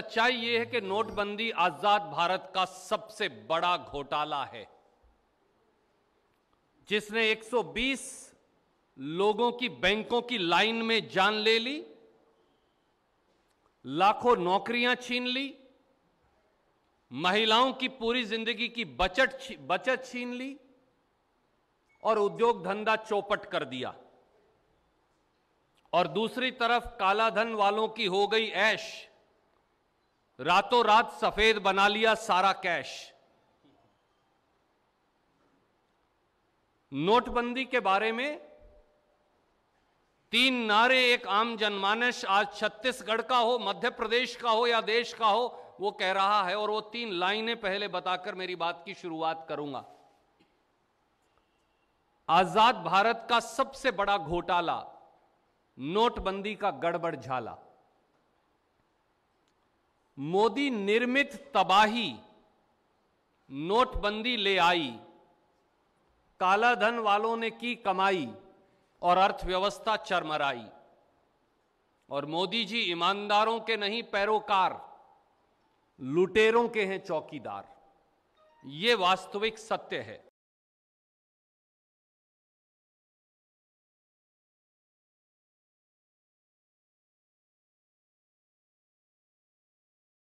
सच्चाई यह है कि नोटबंदी आजाद भारत का सबसे बड़ा घोटाला है जिसने 120 लोगों की बैंकों की लाइन में जान ले ली लाखों नौकरियां छीन ली महिलाओं की पूरी जिंदगी की बचत बचत छीन ली और उद्योग धंधा चौपट कर दिया और दूसरी तरफ काला धन वालों की हो गई ऐश रातों रात सफेद बना लिया सारा कैश नोटबंदी के बारे में तीन नारे एक आम जनमानस आज छत्तीसगढ़ का हो मध्य प्रदेश का हो या देश का हो वो कह रहा है और वो तीन लाइनें पहले बताकर मेरी बात की शुरुआत करूंगा आजाद भारत का सबसे बड़ा घोटाला नोटबंदी का गड़बड़ झाला मोदी निर्मित तबाही नोटबंदी ले आई काला धन वालों ने की कमाई और अर्थव्यवस्था चरमराई और मोदी जी ईमानदारों के नहीं पैरोकार लुटेरों के हैं चौकीदार ये वास्तविक सत्य है